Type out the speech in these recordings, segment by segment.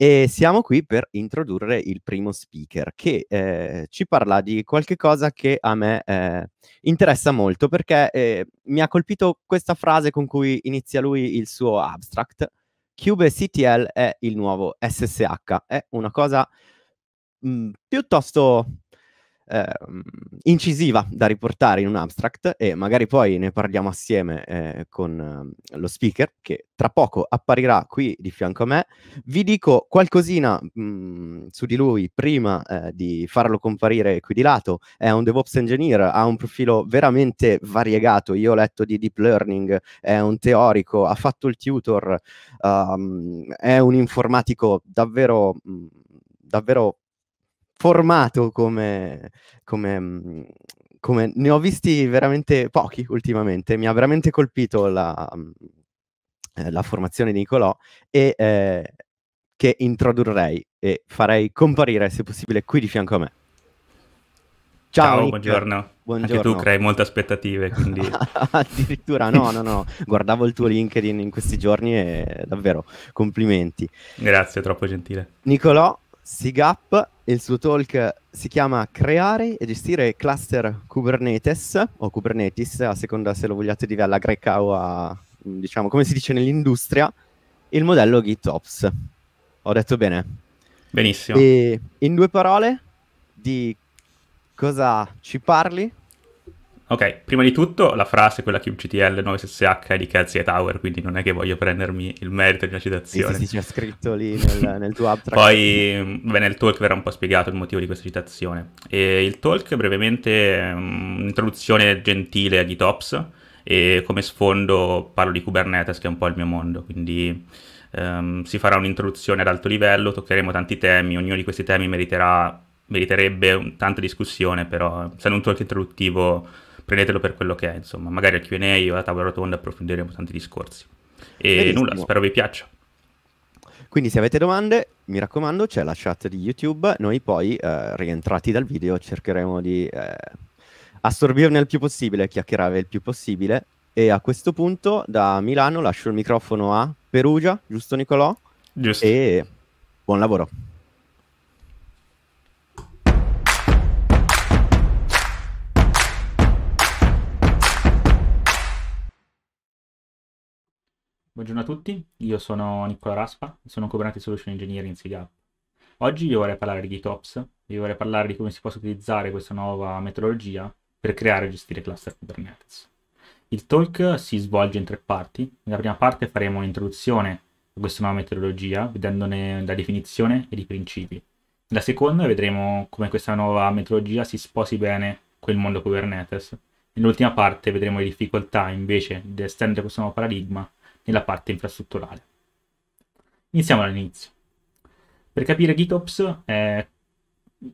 E siamo qui per introdurre il primo speaker che eh, ci parla di qualche cosa che a me eh, interessa molto perché eh, mi ha colpito questa frase con cui inizia lui il suo abstract. kubectl è il nuovo SSH, è una cosa mh, mm, piuttosto eh, incisiva da riportare in un abstract e magari poi ne parliamo assieme eh, con eh, lo speaker che tra poco apparirà qui di fianco a me. Vi dico qualcosina mh, mm, su di lui prima eh, di farlo comparire qui di lato. È un DevOps Engineer, ha un profilo veramente variegato. Io ho letto di Deep Learning, è un teorico, ha fatto il tutor, um, è un informatico davvero... Mh, mm, davvero formato come, come, mm, come, ne ho visti veramente pochi ultimamente, mi ha veramente colpito la, mm, eh, la formazione di Nicolò e eh, che introdurrei e farei comparire se possibile qui di fianco a me. Ciao, Ciao buongiorno. buongiorno. Anche tu crei molte aspettative, quindi... Addirittura no, no, no. Guardavo il tuo LinkedIn in questi giorni e davvero complimenti. Grazie, troppo gentile. Nicolò, SIGAP e il suo talk si chiama Creare e gestire cluster Kubernetes o Kubernetes, a seconda se lo vogliate dire alla greca o a, diciamo, come si dice nell'industria, il modello GitOps. Ho detto bene? Benissimo. E in due parole di cosa ci parli? Ok, prima di tutto la frase, quella QCTL 9SSH è di Kelsey Tower, quindi non è che voglio prendermi il merito di una citazione. Sì, sì, c'è scritto lì nel, nel tuo abstract. Poi mm, beh, nel talk verrà un po' spiegato il motivo di questa citazione. E il talk è brevemente mm, un'introduzione gentile a GitOps e come sfondo parlo di Kubernetes che è un po' il mio mondo, quindi ehm, si farà un'introduzione ad alto livello, toccheremo tanti temi, ognuno di questi temi meriterà, meriterebbe tanta discussione, però essendo un talk introduttivo prendetelo per quello che è, insomma, magari al Q&A o alla tavola rotonda approfondiremo tanti discorsi. E Benissimo. nulla, spero vi piaccia. Quindi se avete domande, mi raccomando, c'è la chat di YouTube, noi poi, eh, rientrati dal video, cercheremo di eh, assorbirne il più possibile, chiacchierare il più possibile. E a questo punto, da Milano, lascio il microfono a Perugia, giusto Nicolò? Giusto. E buon lavoro. Buongiorno a tutti, io sono Nicola Raspa, sono Kubernetes Solution Engineer in SIGAP. Oggi vi vorrei parlare di GitOps, vi vorrei parlare di come si possa utilizzare questa nuova metodologia per creare e gestire cluster Kubernetes. Il talk si svolge in tre parti. Nella prima parte faremo un'introduzione a questa nuova metodologia, vedendone la definizione ed i principi. Nella seconda vedremo come questa nuova metodologia si sposi bene con il mondo Kubernetes. Nell'ultima parte vedremo le difficoltà invece di estendere questo nuovo paradigma nella parte infrastrutturale. Iniziamo dall'inizio. Per capire GitOps è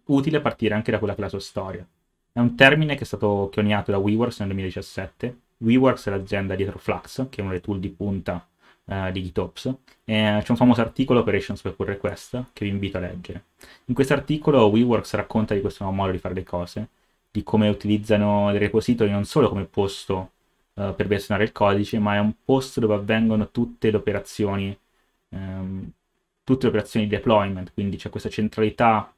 utile partire anche da quella che è la sua storia. È un termine che è stato coniato da WeWorks nel 2017. WeWorks è l'azienda dietro Flux, che è uno dei tool di punta uh, di GitOps. E eh, c'è un famoso articolo, Operations per Pull Request, che vi invito a leggere. In questo articolo WeWorks racconta di questo nuovo modo di fare le cose, di come utilizzano dei repository non solo come posto uh, per versionare il codice, ma è un posto dove avvengono tutte le operazioni, um, tutte le operazioni di deployment, quindi c'è questa centralità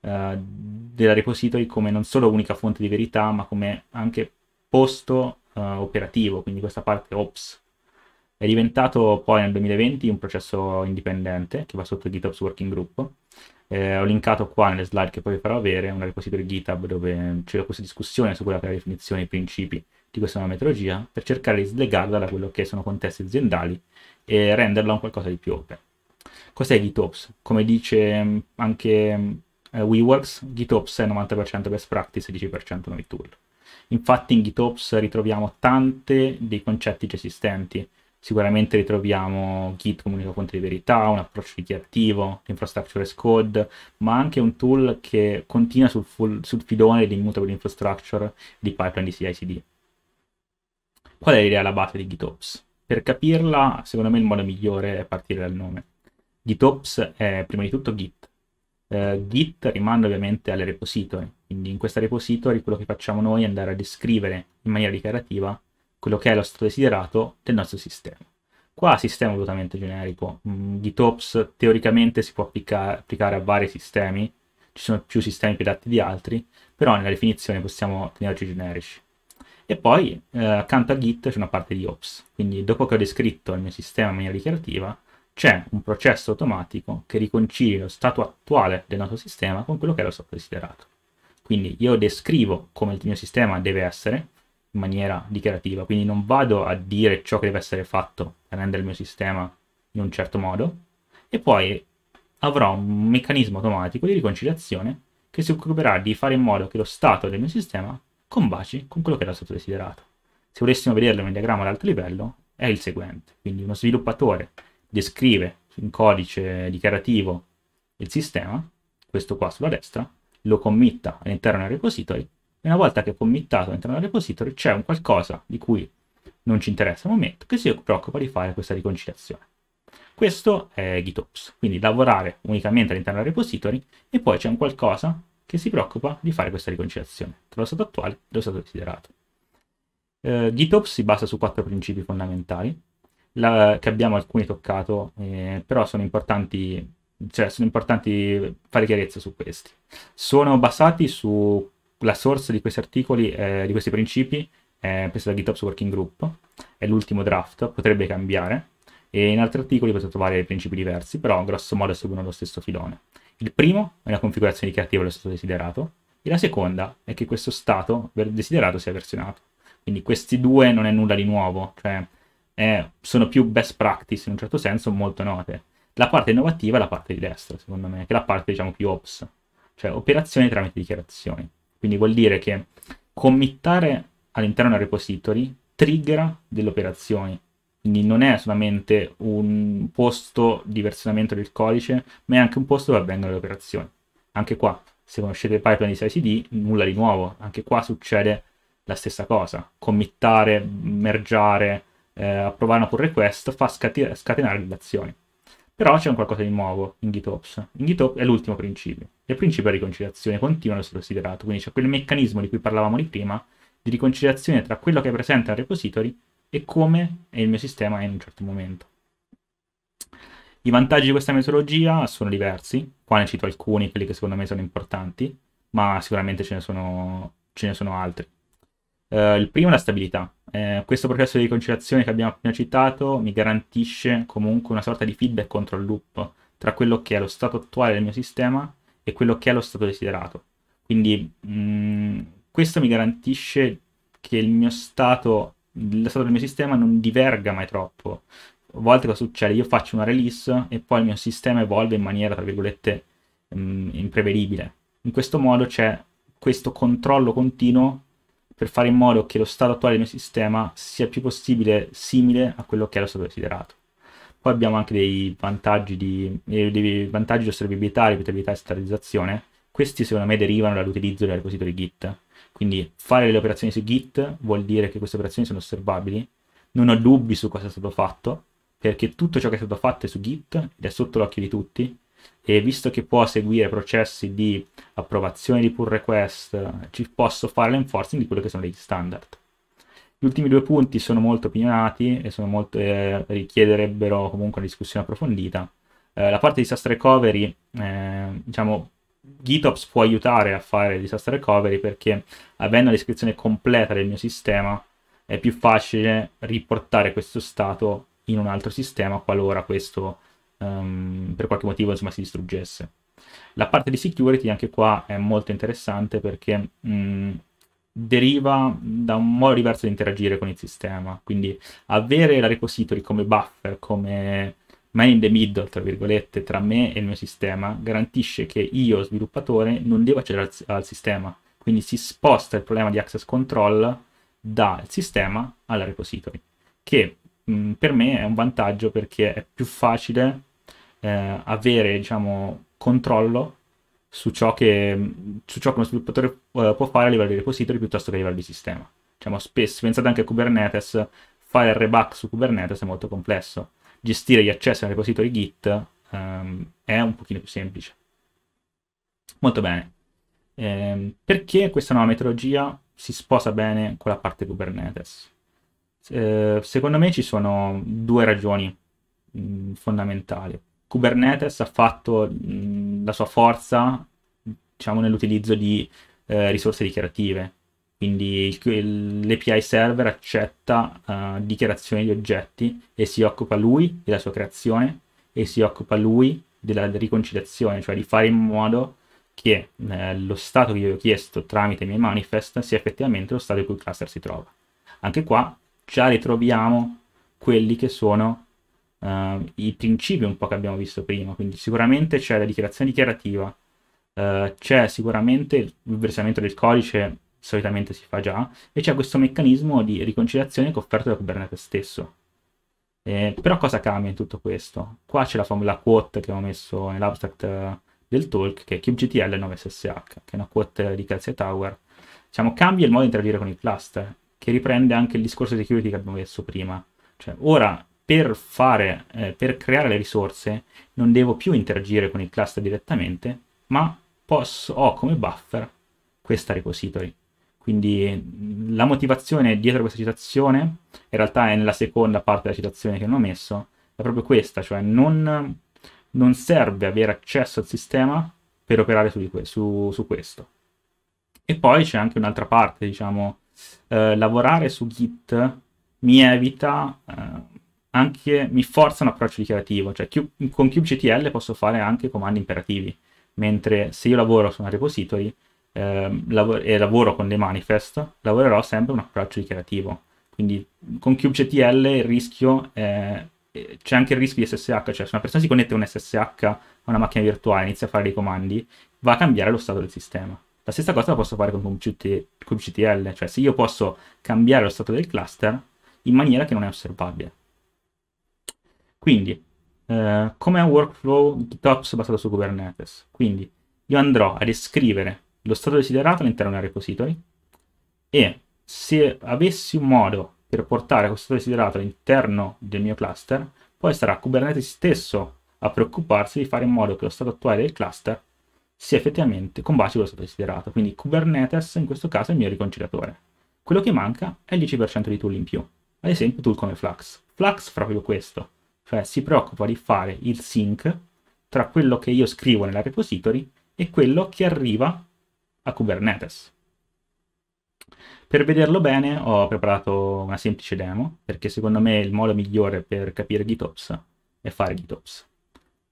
uh, della repository come non solo unica fonte di verità, ma come anche posto uh, operativo, quindi questa parte ops. È diventato poi nel 2020 un processo indipendente che va sotto il GitOps Working Group. Eh, ho linkato qua nelle slide che poi vi farò avere una repository GitHub dove c'era questa discussione su quella che è la definizione i principi di questa nuova metodologia per cercare di slegarla da quello che sono contesti aziendali e renderla un qualcosa di più open. Cos'è GitOps? Come dice mm, anche mm, eh, WeWorks, GitOps è 90% best practice e 10% nuovi tool. Infatti in GitOps ritroviamo tanti dei concetti già esistenti, Sicuramente ritroviamo Git come unica fonte di verità, un approccio di l'infrastructure as code, ma anche un tool che continua sul, full, sul fidone di immutable infrastructure di pipeline di CI/CD. Qual è l'idea alla base di GitOps? Per capirla, secondo me il modo migliore è partire dal nome. GitOps è prima di tutto Git. Eh, Git rimanda ovviamente alle repository, quindi in questa repository quello che facciamo noi è andare a descrivere in maniera dichiarativa quello che è lo stato desiderato del nostro sistema. Qua sistema volutamente generico, mm, GitOps teoricamente si può applica applicare a vari sistemi, ci sono più sistemi più adatti di altri, però nella definizione possiamo tenerci generici. E poi eh, accanto a Git c'è una parte di Ops, quindi dopo che ho descritto il mio sistema in maniera dichiarativa, c'è un processo automatico che riconcilia lo stato attuale del nostro sistema con quello che era lo stato desiderato. Quindi io descrivo come il mio sistema deve essere in maniera dichiarativa, quindi non vado a dire ciò che deve essere fatto per rendere il mio sistema in un certo modo, e poi avrò un meccanismo automatico di riconciliazione che si occuperà di fare in modo che lo stato del mio sistema combaci con quello che era stato desiderato. Se volessimo vederlo in un diagramma ad alto livello, è il seguente. Quindi uno sviluppatore descrive in codice dichiarativo il sistema, questo qua sulla destra, lo committa all'interno del repository e una volta che è committato all'interno del repository c'è un qualcosa di cui non ci interessa al momento che si preoccupa di fare questa riconciliazione. Questo è GitOps, quindi lavorare unicamente all'interno del repository e poi c'è un qualcosa che si preoccupa di fare questa riconciliazione tra lo stato attuale e lo stato desiderato. Eh, GitHub si basa su quattro principi fondamentali, la, che abbiamo alcuni toccato, eh, però sono importanti, cioè, sono importanti fare chiarezza su questi. Sono basati sulla source di questi articoli, eh, di questi principi, eh, preso da GitOps Working Group, è l'ultimo draft, potrebbe cambiare, e in altri articoli potete trovare principi diversi, però grosso modo seguono lo stesso filone. Il primo è la configurazione di creativo lo stato desiderato e la seconda è che questo stato desiderato sia versionato. Quindi questi due non è nulla di nuovo, cioè è, sono più best practice in un certo senso, molto note. La parte innovativa è la parte di destra, secondo me, che è la parte diciamo più ops, cioè operazioni tramite dichiarazioni. Quindi vuol dire che committare all'interno del repository triggera delle operazioni, quindi non è solamente un posto di versionamento del codice, ma è anche un posto dove avvengono le operazioni. Anche qua, se conoscete il pipeline di CICD, nulla di nuovo. Anche qua succede la stessa cosa. Committare, mergiare, eh, approvare una pull request fa scatenare le azioni. Però c'è un qualcosa di nuovo in GitOps. In GitOps è l'ultimo principio. Il principio di riconciliazione continua lo si è considerato, quindi c'è quel meccanismo di cui parlavamo di prima, di riconciliazione tra quello che è presente al repository e come il mio sistema è in un certo momento. I vantaggi di questa metodologia sono diversi, qua ne cito alcuni, quelli che secondo me sono importanti, ma sicuramente ce ne sono, ce ne sono altri. Uh, il primo è la stabilità. Uh, questo processo di riconciliazione che abbiamo appena citato mi garantisce comunque una sorta di feedback control loop tra quello che è lo stato attuale del mio sistema e quello che è lo stato desiderato. Quindi mh, mm, questo mi garantisce che il mio stato lo stato del mio sistema non diverga mai troppo. A volte cosa succede? Io faccio una release e poi il mio sistema evolve in maniera, tra virgolette, mh, mm, imprevedibile. In questo modo c'è questo controllo continuo per fare in modo che lo stato attuale del mio sistema sia più possibile simile a quello che era stato desiderato. Poi abbiamo anche dei vantaggi di, eh, dei vantaggi di osservabilità, ripetibilità e standardizzazione. Questi secondo me derivano dall'utilizzo del repository Git quindi fare le operazioni su Git vuol dire che queste operazioni sono osservabili. Non ho dubbi su cosa è stato fatto, perché tutto ciò che è stato fatto è su Git ed è sotto l'occhio di tutti. E visto che può seguire processi di approvazione di pull request, ci posso fare l'enforcing di quello che sono degli standard. Gli ultimi due punti sono molto opinionati e molto, eh, richiederebbero comunque una discussione approfondita. Eh, la parte di disaster recovery, eh, diciamo, GitOps può aiutare a fare il disaster recovery perché avendo la descrizione completa del mio sistema è più facile riportare questo stato in un altro sistema qualora questo um, per qualche motivo insomma, si distruggesse. La parte di security anche qua è molto interessante perché mh, mm, deriva da un modo diverso di interagire con il sistema, quindi avere la repository come buffer, come ma in the middle, tra virgolette, tra me e il mio sistema, garantisce che io, sviluppatore, non devo accedere al, al sistema. Quindi si sposta il problema di access control dal sistema alla repository, che mh, mm, per me è un vantaggio perché è più facile eh, avere, diciamo, controllo su ciò, che, su ciò che, uno sviluppatore eh, può fare a livello di repository piuttosto che a livello di sistema. Diciamo, spesso, pensate anche a Kubernetes, fare il rebuck su Kubernetes è molto complesso gestire gli accessi al repository Git um, è un pochino più semplice. Molto bene. Eh, perché questa nuova metodologia si sposa bene con la parte Kubernetes? Eh, secondo me ci sono due ragioni mh, mm, fondamentali. Kubernetes ha fatto mh, mm, la sua forza diciamo, nell'utilizzo di eh, risorse dichiarative, quindi l'API server accetta uh, dichiarazioni di oggetti e si occupa lui della sua creazione e si occupa lui della riconciliazione, cioè di fare in modo che eh, lo stato che io ho chiesto tramite i miei manifest sia effettivamente lo stato in cui il cluster si trova. Anche qua già ritroviamo quelli che sono uh, i principi un po' che abbiamo visto prima, quindi sicuramente c'è la dichiarazione dichiarativa, uh, c'è sicuramente il versamento del codice solitamente si fa già, e c'è questo meccanismo di riconciliazione che è offerto da Kubernetes stesso. Eh, però cosa cambia in tutto questo? Qua c'è la formula quote che ho messo nell'abstract eh, del talk, che è kubectl 9ssh, che è una quote di Kelsey Tower. Diciamo, cambia il modo di interagire con il cluster, che riprende anche il discorso di security che abbiamo messo prima. Cioè, ora, per, fare, eh, per creare le risorse, non devo più interagire con il cluster direttamente, ma posso, ho come buffer questa repository. Quindi mm, la motivazione dietro questa citazione, in realtà è nella seconda parte della citazione che non ho messo, è proprio questa, cioè non, non serve avere accesso al sistema per operare su, su, su questo. E poi c'è anche un'altra parte, diciamo, eh, lavorare su Git mi evita, eh, anche, mi forza un approccio dichiarativo, cioè con kubectl posso fare anche comandi imperativi, mentre se io lavoro su una repository eh, lav- e lavoro con dei manifest, lavorerò sempre un approccio iterativo. Quindi con kubectl il rischio è c'è anche il rischio di SSH, cioè se una persona si connette a un SSH a una macchina virtuale, inizia a fare dei comandi, va a cambiare lo stato del sistema. La stessa cosa la posso fare con kubectl, cioè se io posso cambiare lo stato del cluster in maniera che non è osservabile. Quindi, eh, come un workflow GitOps basato su Kubernetes? Quindi, io andrò a descrivere lo stato desiderato all'interno di una repository e se avessi un modo per portare questo stato desiderato all'interno del mio cluster, poi sarà Kubernetes stesso a preoccuparsi di fare in modo che lo stato attuale del cluster sia effettivamente combaci con lo stato desiderato. Quindi Kubernetes in questo caso è il mio riconciliatore. Quello che manca è il 10% di tool in più, ad esempio tool come Flux. Flux fa proprio questo, cioè si preoccupa di fare il sync tra quello che io scrivo nella repository e quello che arriva a Kubernetes. Per vederlo bene ho preparato una semplice demo, perché secondo me il modo migliore per capire GitOps è fare GitOps.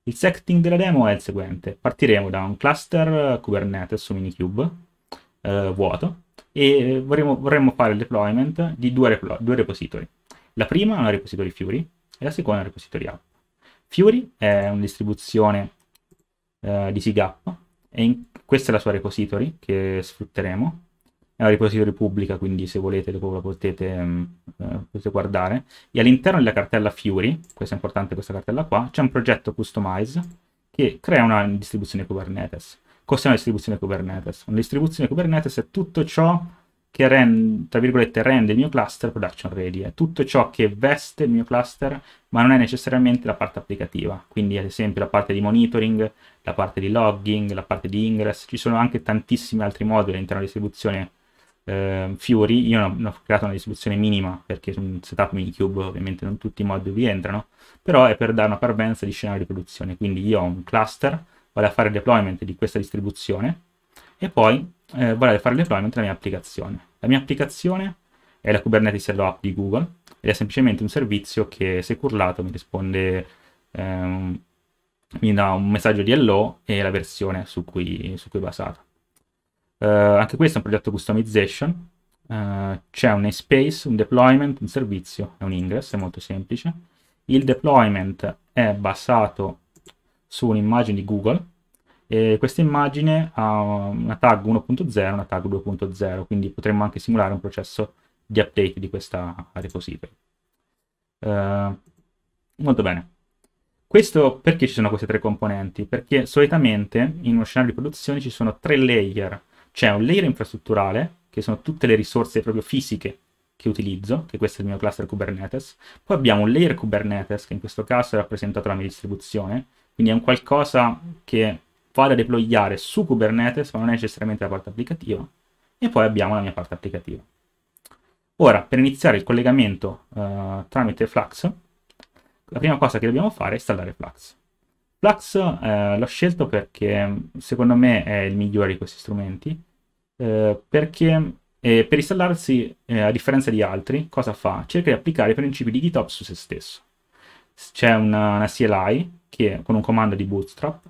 Il setting della demo è il seguente. Partiremo da un cluster Kubernetes su Minikube eh, vuoto e vorremmo, vorremmo, fare il deployment di due, due repository. La prima è una repository Fury e la seconda è una repository app. Fury è una distribuzione eh, di SIGAP in, questa è la sua repository che sfrutteremo. È una repository pubblica, quindi se volete dopo la potete, um, potete guardare. E all'interno della cartella Fury, questa è importante questa cartella qua, c'è un progetto Customize che crea una distribuzione Kubernetes. Cos'è una distribuzione Kubernetes? Una distribuzione Kubernetes è tutto ciò che rend, rende il mio cluster production ready. È tutto ciò che veste il mio cluster, ma non è necessariamente la parte applicativa. Quindi ad esempio la parte di monitoring, la parte di logging, la parte di ingress. Ci sono anche tantissimi altri moduli all'interno della distribuzione eh, Fury. Io non ho, ne ho, creato una distribuzione minima perché su un setup minicube ovviamente non tutti i moduli vi entrano, però è per dare una parvenza di scenario di produzione. Quindi io ho un cluster, vado a fare il deployment di questa distribuzione, e poi eh, voler fare il deployment della mia applicazione. La mia applicazione è la Kubernetes Hello App di Google ed è semplicemente un servizio che se curlato mi risponde, ehm, mi dà un messaggio di hello e la versione su cui, su cui è basata. Eh, anche questo è un progetto customization, eh, c'è un space, un deployment, un servizio e un ingress, è molto semplice. Il deployment è basato su un'immagine di Google e questa immagine ha una tag 1.0 e una tag 2.0, quindi potremmo anche simulare un processo di update di questa repository. Eh, molto bene. Questo perché ci sono queste tre componenti? Perché solitamente in uno scenario di produzione ci sono tre layer. C'è un layer infrastrutturale, che sono tutte le risorse proprio fisiche che utilizzo, che questo è il mio cluster Kubernetes. Poi abbiamo un layer Kubernetes, che in questo caso è rappresentato dalla mia distribuzione, quindi è un qualcosa che vada a deployare su Kubernetes, ma non è necessariamente la parte applicativa, e poi abbiamo la mia parte applicativa. Ora, per iniziare il collegamento eh, tramite Flux, la prima cosa che dobbiamo fare è installare Flux. Flux eh, l'ho scelto perché secondo me è il migliore di questi strumenti, eh, perché eh, per installarsi, eh, a differenza di altri, cosa fa? Cerca di applicare i principi di GitOps su se stesso. C'è una, una CLI che, con un comando di Bootstrap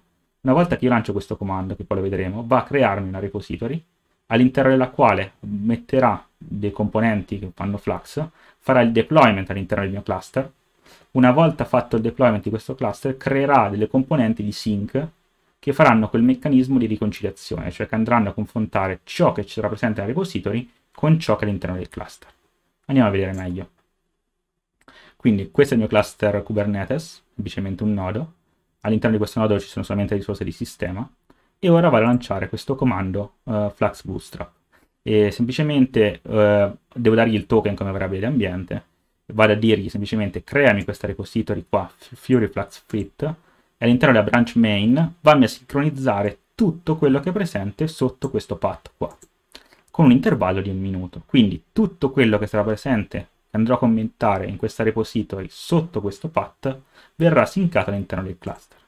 una volta che io lancio questo comando, che poi lo vedremo, va a crearmi una repository all'interno della quale metterà dei componenti che fanno Flux, farà il deployment all'interno del mio cluster. Una volta fatto il deployment di questo cluster, creerà delle componenti di sync che faranno quel meccanismo di riconciliazione, cioè che andranno a confrontare ciò che sarà presente nella repository con ciò che è all'interno del cluster. Andiamo a vedere meglio. Quindi questo è il mio cluster Kubernetes, semplicemente un nodo, all'interno di questo nodo ci sono solamente risorse di sistema, e ora vado a lanciare questo comando uh, flux bootstrap. E semplicemente uh, devo dargli il token come variabile di ambiente, vado a dirgli semplicemente creami questa repository qua, Fury Flux Fit, e all'interno della branch main vammi a sincronizzare tutto quello che è presente sotto questo path qua, con un intervallo di un minuto. Quindi tutto quello che sarà presente andrò a commentare in questa repository sotto questo path verrà sincato all'interno del cluster.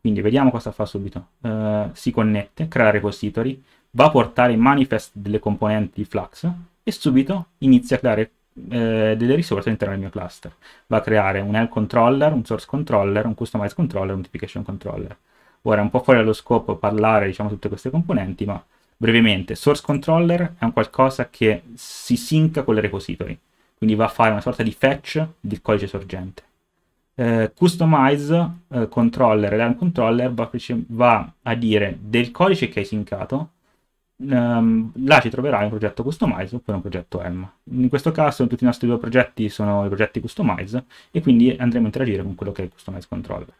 Quindi vediamo cosa fa subito. Uh, si connette, crea repository, va a portare in manifest delle componenti di Flux e subito inizia a creare eh, delle risorse all'interno del mio cluster. Va a creare un help controller, un source controller, un customize controller, un typification controller. Ora è un po' fuori dallo scopo parlare diciamo tutte queste componenti, ma brevemente, source controller è un qualcosa che si sinca con le repository quindi va a fare una sorta di fetch del codice sorgente. Eh, customize eh, controller, alarm controller va, va, a dire del codice che hai sincato, ehm, là ci troverai un progetto customize oppure un progetto Elm. In questo caso tutti i nostri due progetti sono i progetti customize e quindi andremo a interagire con quello che è il customize controller.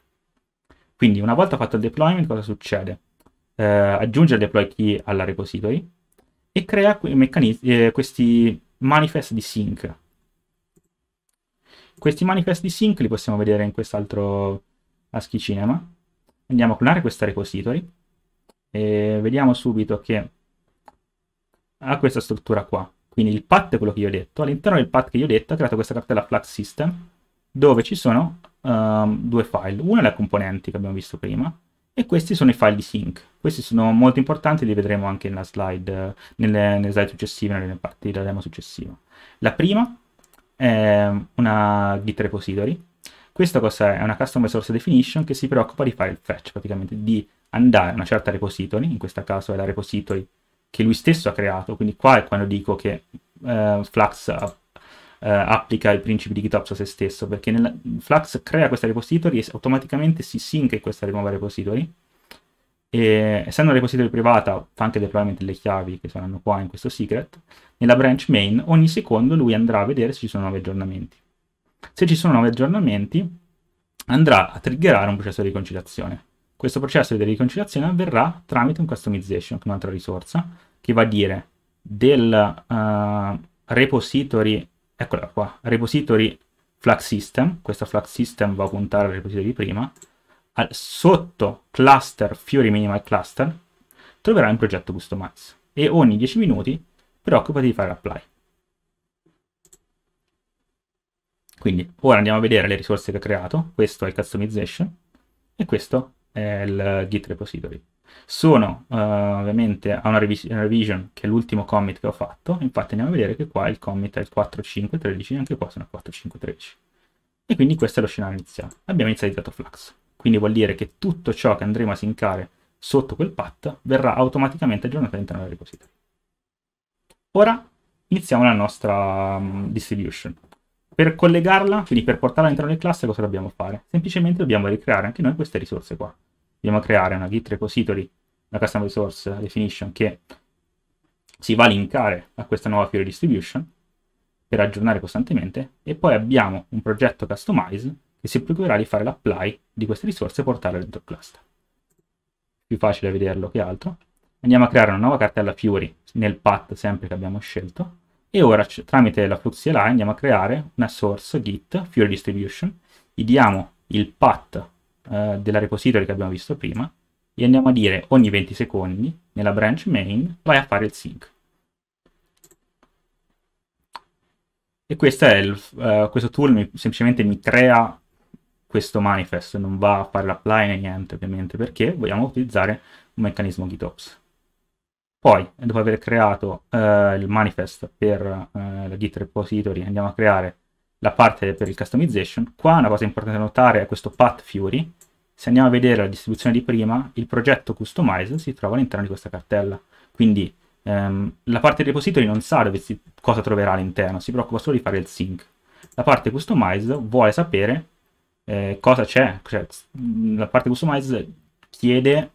Quindi una volta fatto il deployment cosa succede? Eh, aggiunge il deploy key alla repository e crea que eh, questi manifest di sync questi manifest di sync li possiamo vedere in quest'altro ASCII Cinema. Andiamo a clonare questa repository e vediamo subito che ha questa struttura qua. Quindi il path è quello che io ho detto. All'interno del path che io ho detto ho creato questa cartella flux system dove ci sono um, due file. Una è la componenti che abbiamo visto prima e questi sono i file di sync. Questi sono molto importanti, li vedremo anche nella slide, nelle, nelle slide successive, nelle parti della demo successiva. La prima Ehm, una Git repository. Questo cosa È una custom resource definition che si preoccupa di fare il fetch, praticamente di andare a una certa repository, in questo caso è la repository che lui stesso ha creato, quindi qua è quando dico che eh, Flux eh, applica il principio di GitOps a se stesso, perché nella, Flux crea questa repository e automaticamente si sync questa nuova repository, e essendo una repository privata fa anche deployment delle chiavi che saranno qua in questo secret, nella branch main ogni secondo lui andrà a vedere se ci sono nuovi aggiornamenti. Se ci sono nuovi aggiornamenti andrà a triggerare un processo di riconciliazione. Questo processo di riconciliazione avverrà tramite un customization, che è un'altra risorsa, che va a dire del uh, repository, eccola qua, repository flag system, questa flag system va a puntare al repository di prima, sotto cluster Fiori Minimal Cluster, troverai un progetto customize e ogni 10 minuti preoccupati di fare apply. Quindi ora andiamo a vedere le risorse che ho creato, questo è il customization e questo è il git repository. Sono uh, ovviamente a una, revis una revision che è l'ultimo commit che ho fatto, infatti andiamo a vedere che qua il commit è il 4513 e anche qua sono 4513. E quindi questo è lo scenario iniziale. Abbiamo inizializzato Flux. Quindi vuol dire che tutto ciò che andremo a sincare sotto quel path verrà automaticamente aggiornato all'interno del repository. Ora iniziamo la nostra um, distribution. Per collegarla, quindi per portarla all'interno del cluster, cosa dobbiamo fare? Semplicemente dobbiamo ricreare anche noi queste risorse qua. Dobbiamo creare una git repository, una custom resource definition che si va a linkare a questa nuova Fiori distribution per aggiornare costantemente e poi abbiamo un progetto customize e si procurerà di fare l'apply di queste risorse e portarle dentro il cluster. Più facile vederlo che altro. Andiamo a creare una nuova cartella Fury nel path sempre che abbiamo scelto e ora tramite la flux CLI andiamo a creare una source git Fury distribution, gli diamo il path eh, della repository che abbiamo visto prima e andiamo a dire ogni 20 secondi nella branch main vai a fare il sync. E questo, il, eh, questo tool mi, semplicemente mi crea questo manifest non va a fare l'apply né niente ovviamente perché vogliamo utilizzare un meccanismo GitOps. Poi, dopo aver creato eh, il manifest per eh, la Git repository, andiamo a creare la parte per il customization. Qua una cosa importante da notare è questo path Fury. Se andiamo a vedere la distribuzione di prima, il progetto customize si trova all'interno di questa cartella. Quindi ehm, la parte repository non sa si, cosa troverà all'interno, si preoccupa solo di fare il sync. La parte customize vuole sapere eh, cosa c'è? Cioè, la parte customize chiede,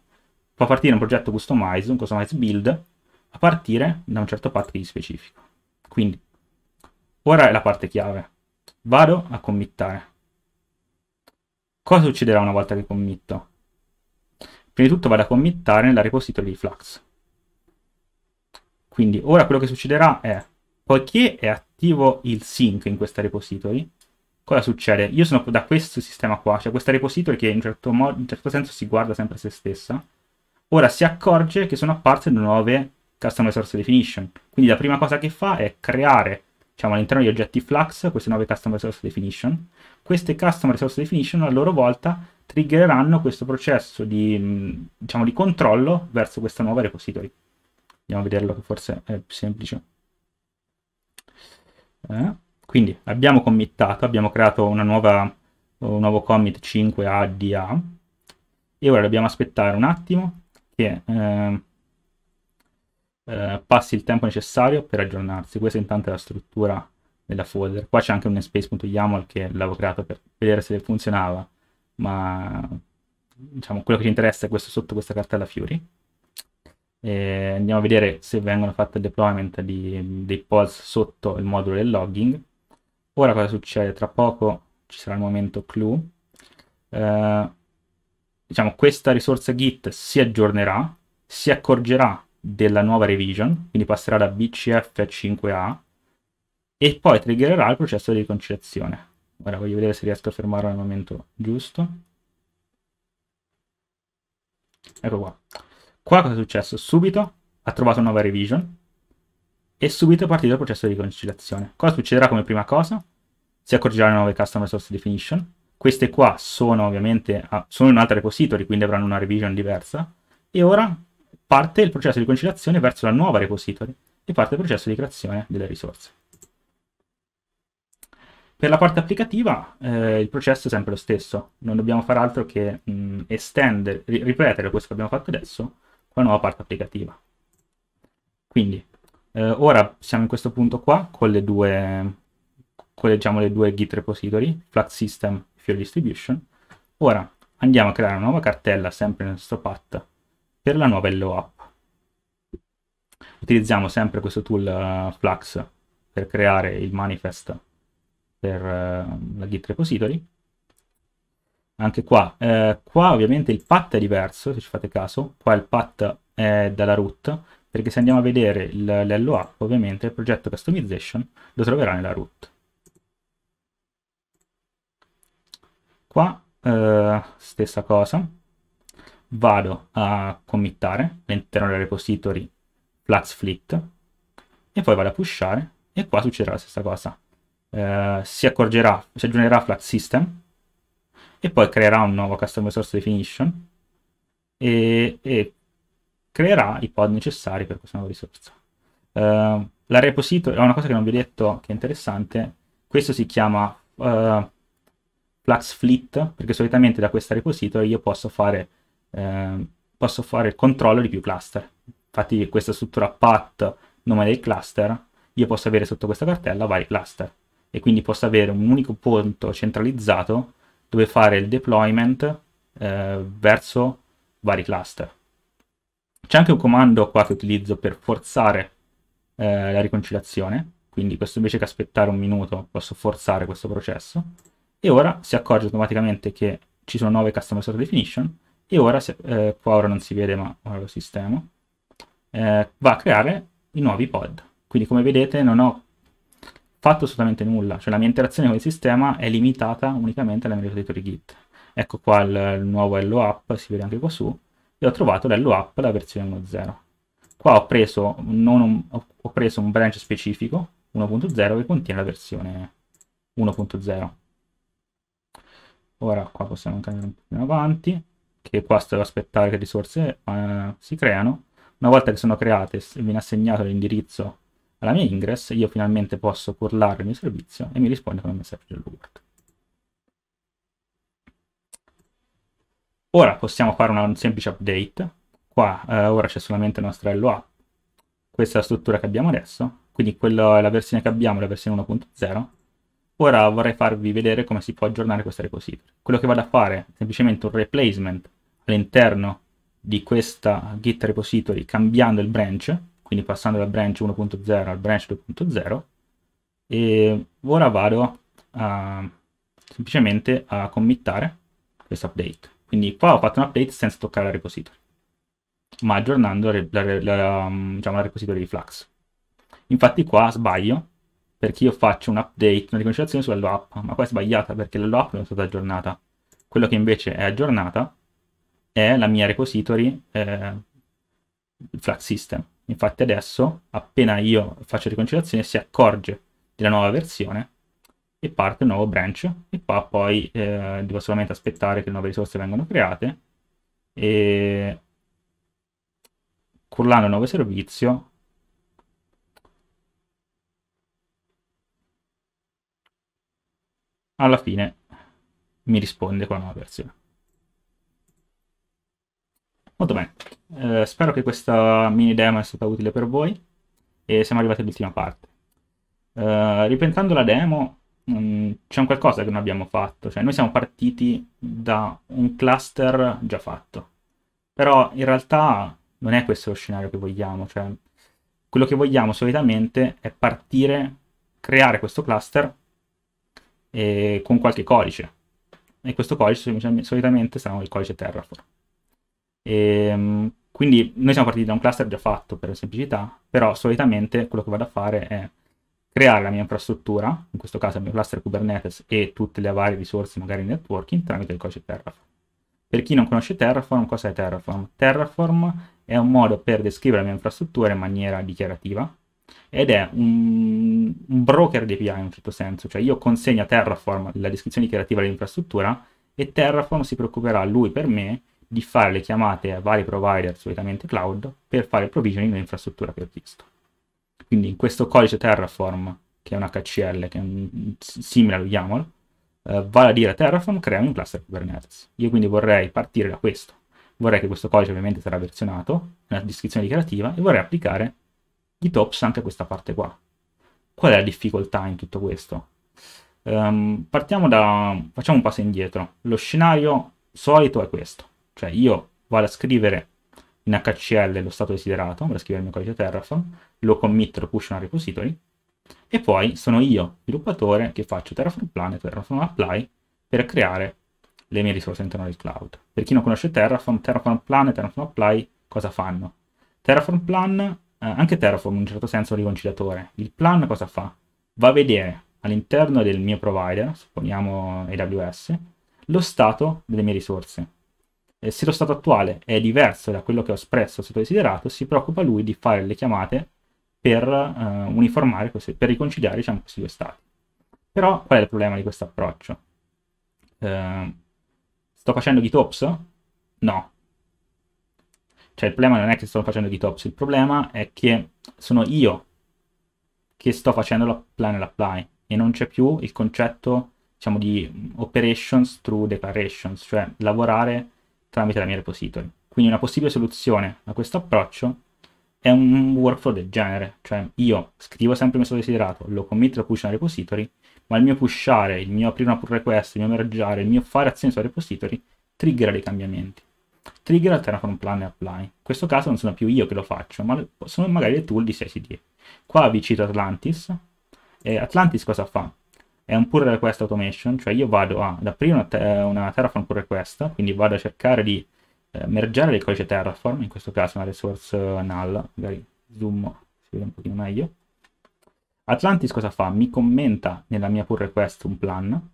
fa partire un progetto customize, un customize build, a partire da un certo path di specifico. Quindi, ora è la parte chiave. Vado a committare. Cosa succederà una volta che committo? Prima di tutto vado a committare nella repository di Flux. Quindi ora quello che succederà è, poiché è attivo il sync in questa repository, cosa succede? Io sono da questo sistema qua, cioè questa repository che in un certo, modo, in un certo senso si guarda sempre se stessa, ora si accorge che sono apparse nuove custom resource definition. Quindi la prima cosa che fa è creare diciamo, all'interno degli oggetti Flux queste nuove custom resource definition. Queste custom resource definition a loro volta triggereranno questo processo di, mm, diciamo, di controllo verso questa nuova repository. Andiamo a vederlo che forse è più semplice. Eh. Quindi abbiamo committato, abbiamo creato nuova, un nuovo commit 5ADA e ora dobbiamo aspettare un attimo che eh, eh, passi il tempo necessario per aggiornarsi. Questa intanto è la struttura della folder. Qua c'è anche un space.yaml che l'avevo creato per vedere se funzionava, ma diciamo quello che ci interessa è questo sotto questa cartella Fury. E andiamo a vedere se vengono fatte il deployment di, dei pods sotto il modulo del logging Ora cosa succede? Tra poco ci sarà il momento clue. Eh, diciamo, questa risorsa Git si aggiornerà, si accorgerà della nuova revision, quindi passerà da BCF a 5A e poi triggererà il processo di riconciliazione. Ora voglio vedere se riesco a fermarlo al momento giusto. Ecco qua. Qua cosa è successo? Subito ha trovato una nuova revision, e subito è partito il processo di riconciliazione. Cosa succederà come prima cosa? Si accorgerà le nuove Custom Resource Definition. Queste qua sono ovviamente a, ah, sono in un altro repository, quindi avranno una revision diversa. E ora parte il processo di conciliazione verso la nuova repository e parte il processo di creazione delle risorse. Per la parte applicativa eh, il processo è sempre lo stesso, non dobbiamo fare altro che mh, mm, estendere, ripetere questo che abbiamo fatto adesso con la nuova parte applicativa. Quindi eh, ora siamo in questo punto qua con le due, con, diciamo, le due git repository, Flux System e Fuel Distribution. Ora andiamo a creare una nuova cartella sempre nel nostro path per la nuova LO app. Utilizziamo sempre questo tool uh, Flux per creare il manifest per uh, la git repository anche qua. Eh, qua ovviamente il path è diverso, se ci fate caso, qua il path è dalla root, perché se andiamo a vedere l'LO app, ovviamente il progetto customization lo troverà nella root. Qua eh, stessa cosa, vado a committare all'interno del repository flatsflit e poi vado a pushare e qua succederà la stessa cosa. Eh, si accorgerà, si aggiornerà flat system e poi creerà un nuovo custom resource definition e, e creerà i pod necessari per questa nuova risorsa. Uh, la repository, è una cosa che non vi ho detto che è interessante, questo si chiama uh, Flux Fleet, perché solitamente da questa repository io posso fare, uh, posso fare il controllo di più cluster. Infatti questa struttura path, nome del cluster, io posso avere sotto questa cartella vari cluster e quindi posso avere un unico punto centralizzato dove fare il deployment eh, verso vari cluster. C'è anche un comando qua che utilizzo per forzare eh, la riconciliazione, quindi questo invece che aspettare un minuto posso forzare questo processo, e ora si accorge automaticamente che ci sono nuove customer sort definition, e ora, se, eh, qua ora non si vede ma ora lo sistemo, eh, va a creare i nuovi pod. Quindi come vedete non ho fatto assolutamente nulla, cioè la mia interazione con il sistema è limitata unicamente alla mia repository git. Ecco qua il, il nuovo hello app, si vede anche qua su, e ho trovato l'Hello App la versione 1.0. Qua ho preso, un, ho preso un branch specifico 1.0 che contiene la versione 1.0. Ora qua possiamo andare un po' in avanti, che qua sto ad aspettare che risorse eh, si creano. Una volta che sono create e viene assegnato l'indirizzo alla mia ingress, io finalmente posso curlare il mio servizio e mi risponde con un messaggio del work. Ora possiamo fare una, un semplice update. Qua eh, ora c'è solamente il nostro LO app. Questa è la struttura che abbiamo adesso. Quindi quella è la versione che abbiamo, la versione 1.0. Ora vorrei farvi vedere come si può aggiornare questa repository. Quello che vado a fare è semplicemente un replacement all'interno di questa git repository cambiando il branch, quindi passando dal branch 1.0 al branch 2.0 e ora vado a, semplicemente a committare questo update. Quindi qua ho fatto un update senza toccare la repository, ma aggiornando la, la, la, um, diciamo, la repository di Flux. Infatti qua sbaglio, perché io faccio un update, una riconciliazione sulla app, ma qua è sbagliata perché la app non è stata aggiornata. Quello che invece è aggiornata è la mia repository eh, Flux System. Infatti adesso, appena io faccio riconciliazione, si accorge della nuova versione e parte un nuovo branch e qua poi eh, devo solamente aspettare che le nuove risorse vengano create e curlando un nuovo servizio alla fine mi risponde con la nuova versione molto bene eh, spero che questa mini demo sia stata utile per voi e siamo arrivati all'ultima parte eh, riprendendo la demo Mm, c'è un qualcosa che non abbiamo fatto, cioè noi siamo partiti da un cluster già fatto, però in realtà non è questo lo scenario che vogliamo, cioè quello che vogliamo solitamente è partire, creare questo cluster eh, con qualche codice, e questo codice solitamente sarà il codice Terraform. E, ehm, quindi noi siamo partiti da un cluster già fatto per semplicità, però solitamente quello che vado a fare è creare la mia infrastruttura, in questo caso il mio cluster Kubernetes e tutte le varie risorse magari networking tramite il codice Terraform. Per chi non conosce Terraform, cosa è Terraform? Terraform è un modo per descrivere la mia infrastruttura in maniera dichiarativa ed è un, un broker di API in un certo senso, cioè io consegno a Terraform la descrizione dichiarativa dell'infrastruttura e Terraform si preoccuperà lui per me di fare le chiamate a vari provider, solitamente cloud, per fare il provisioning dell'infrastruttura che ho chiesto. Quindi in questo codice Terraform, che è un HCL, che è un, simile allo YAML, eh, vale a dire Terraform, crea un cluster Kubernetes. Io quindi vorrei partire da questo. Vorrei che questo codice ovviamente sarà versionato nella descrizione dichiarativa e vorrei applicare GitOps anche a questa parte qua. Qual è la difficoltà in tutto questo? Um, partiamo da... facciamo un passo indietro. Lo scenario solito è questo, cioè io vado a scrivere in HCL lo stato desiderato per scrivere il mio codice Terraform, lo commit, lo push in una repository, e poi sono io, sviluppatore, che faccio Terraform Plan e Terraform Apply, per creare le mie risorse all'interno del cloud. Per chi non conosce Terraform, Terraform Plan e Terraform Apply cosa fanno? Terraform Plan, eh, anche Terraform in un certo senso è un riconciliatore. Il plan cosa fa? Va a vedere all'interno del mio provider, supponiamo AWS, lo stato delle mie risorse eh, se lo stato attuale è diverso da quello che ho espresso sotto desiderato, si preoccupa lui di fare le chiamate per eh, uniformare, queste, per riconciliare diciamo, questi due stati. Però qual è il problema di questo approccio? Eh, sto facendo GitOps? No. Cioè il problema non è che sto facendo GitOps, il problema è che sono io che sto facendo la plan e l'apply e non c'è più il concetto diciamo, di operations through declarations, cioè lavorare tramite la mia repository. Quindi una possibile soluzione a questo approccio è un workflow del genere, cioè io scrivo sempre il messaggio desiderato, lo commit, e push nella repository, ma il mio pushare, il mio aprire una pull request, il mio mergeare, il mio fare azioni sulla repository triggera dei cambiamenti. Trigger alterna con un plan e apply. In questo caso non sono più io che lo faccio, ma sono magari le tool di CICD. Qua vi cito Atlantis. E Atlantis cosa fa? è un pull request automation, cioè io vado ad aprire una, eh, una Terraform pull request, quindi vado a cercare di eh, mergiare il codice Terraform, in questo caso una resource eh, null, magari zoom, si vede un pochino meglio. Atlantis cosa fa? Mi commenta nella mia pull request un plan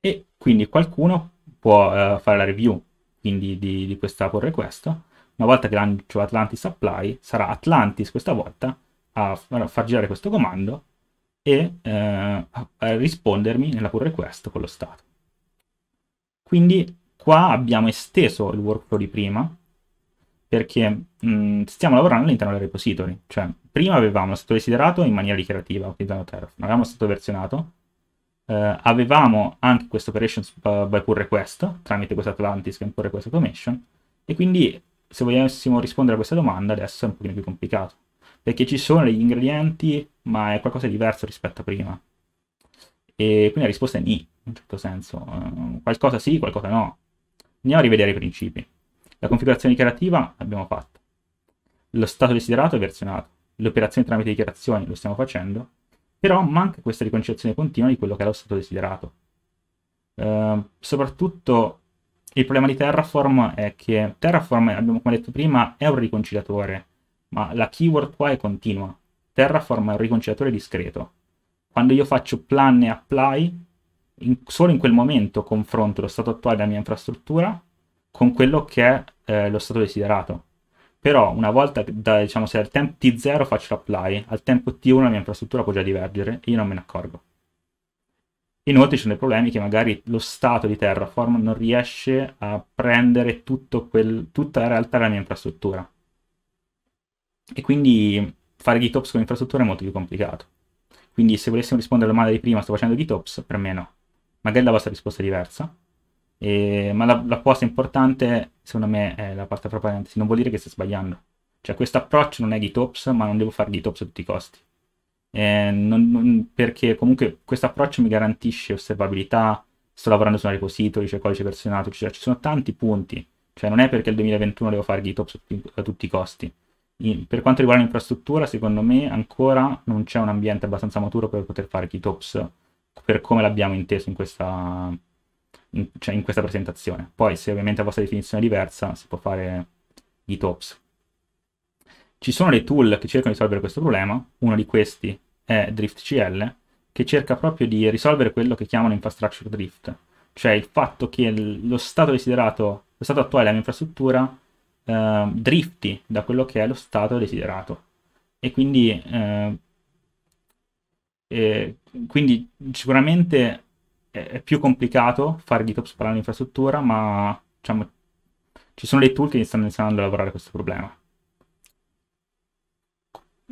e quindi qualcuno può eh, fare la review quindi di, di questa pull request. Una volta che lancio Atlantis apply, sarà Atlantis questa volta a far girare questo comando e eh, rispondermi nella pull request con lo stato. Quindi qua abbiamo esteso il workflow di prima perché mh, mm, stiamo lavorando all'interno del repository. Cioè, prima avevamo stato desiderato in maniera dichiarativa utilizzando Terraform, avevamo stato versionato, eh, avevamo anche questa operation eh, by pull request tramite questo Atlantis che è un pull request automation e quindi se volessimo rispondere a questa domanda adesso è un pochino più complicato perché ci sono gli ingredienti, ma è qualcosa di diverso rispetto a prima. E quindi la risposta è ni, in un certo senso. Eh, qualcosa sì, qualcosa no. Andiamo a rivedere i principi. La configurazione dichiarativa l'abbiamo fatta. Lo stato desiderato è versionato. Le operazioni tramite dichiarazioni lo stiamo facendo. Però manca questa riconciliazione continua di quello che è lo stato desiderato. Uh, soprattutto il problema di Terraform è che Terraform, abbiamo, come detto prima, è un riconciliatore ma la keyword qua è continua. Terraform è un riconciliatore discreto. Quando io faccio plan e apply, in, solo in quel momento confronto lo stato attuale della mia infrastruttura con quello che è eh, lo stato desiderato. Però una volta, da, diciamo, se al tempo T0 faccio l'apply, al tempo T1 la mia infrastruttura può già divergere e io non me ne accorgo. Inoltre ci sono dei problemi che magari lo stato di Terraform non riesce a prendere quel, tutta la realtà della mia infrastruttura e quindi fare GitOps con infrastruttura è molto più complicato. Quindi se volessimo rispondere alla domanda di prima, sto facendo GitOps, per me no. Magari la vostra risposta è diversa, eh, ma la, la, cosa importante, secondo me, è la parte fra parentesi, non vuol dire che stai sbagliando. Cioè questo approccio non è GitOps, ma non devo fare GitOps a tutti i costi. Eh, non, non, perché comunque questo approccio mi garantisce osservabilità, sto lavorando su un repository, c'è codice versionato, cioè ci sono tanti punti. Cioè non è perché il 2021 devo fare GitOps a tutti i costi per quanto riguarda l'infrastruttura, secondo me ancora non c'è un ambiente abbastanza maturo per poter fare GitOps per come l'abbiamo inteso in questa, in, cioè in questa presentazione. Poi, se ovviamente la vostra definizione è diversa, si può fare GitOps. Ci sono dei tool che cercano di risolvere questo problema, uno di questi è DriftCL, che cerca proprio di risolvere quello che chiamano infrastructure drift, cioè il fatto che lo stato desiderato, lo stato attuale dell'infrastruttura eh, drifti da quello che è lo stato desiderato. E quindi, eh, eh, quindi sicuramente è più complicato fare GitOps per l'infrastruttura, ma diciamo, ci sono dei tool che stanno iniziando a lavorare a questo problema.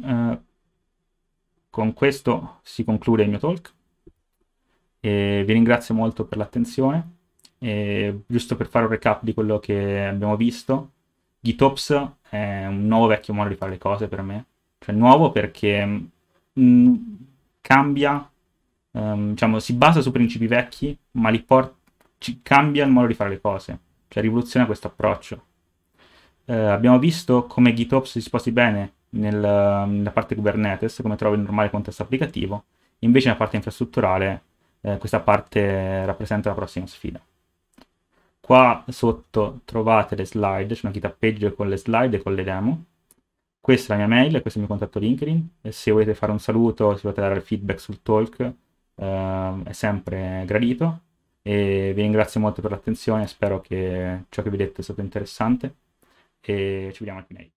Uh, con questo si conclude il mio talk. E vi ringrazio molto per l'attenzione. E giusto per fare un recap di quello che abbiamo visto, GitOps è un nuovo vecchio modo di fare le cose per me, cioè nuovo perché mh, mm, cambia, um, diciamo, si basa su principi vecchi, ma li porta, cambia il modo di fare le cose, cioè rivoluziona questo approccio. Uh, abbiamo visto come GitOps si sposti bene nel, nella parte Kubernetes, come trova il normale contesto applicativo, invece nella parte infrastrutturale eh, questa parte rappresenta la prossima sfida. Qua sotto trovate le slide, c'è una peggio con le slide e con le demo. Questa è la mia mail, questo è il mio contatto LinkedIn. se volete fare un saluto, se volete dare feedback sul talk, eh, è sempre gradito. E vi ringrazio molto per l'attenzione, spero che ciò che vi ho detto sia stato interessante. E ci vediamo al mail.